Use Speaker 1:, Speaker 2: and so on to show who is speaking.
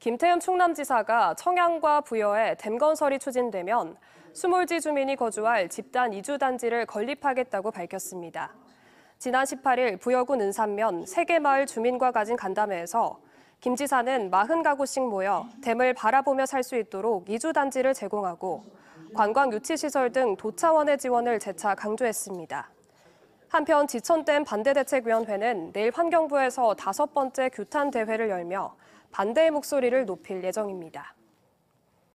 Speaker 1: 김태현 충남지사가 청양과 부여에 댐 건설이 추진되면 수몰지 주민이 거주할 집단 이주 단지를 건립하겠다고 밝혔습니다. 지난 18일 부여군 은산면 세계마을 주민과 가진 간담회에서 김 지사는 40가구씩 모여 댐을 바라보며 살 수 있도록 이주 단지를 제공하고 관광 유치 시설 등 도차원의 지원을 재차 강조했습니다. 한편 지천댐 반대대책위원회는 내일 환경부에서 다섯 번째 규탄 대회를 열며 반대의 목소리를 높일 예정입니다.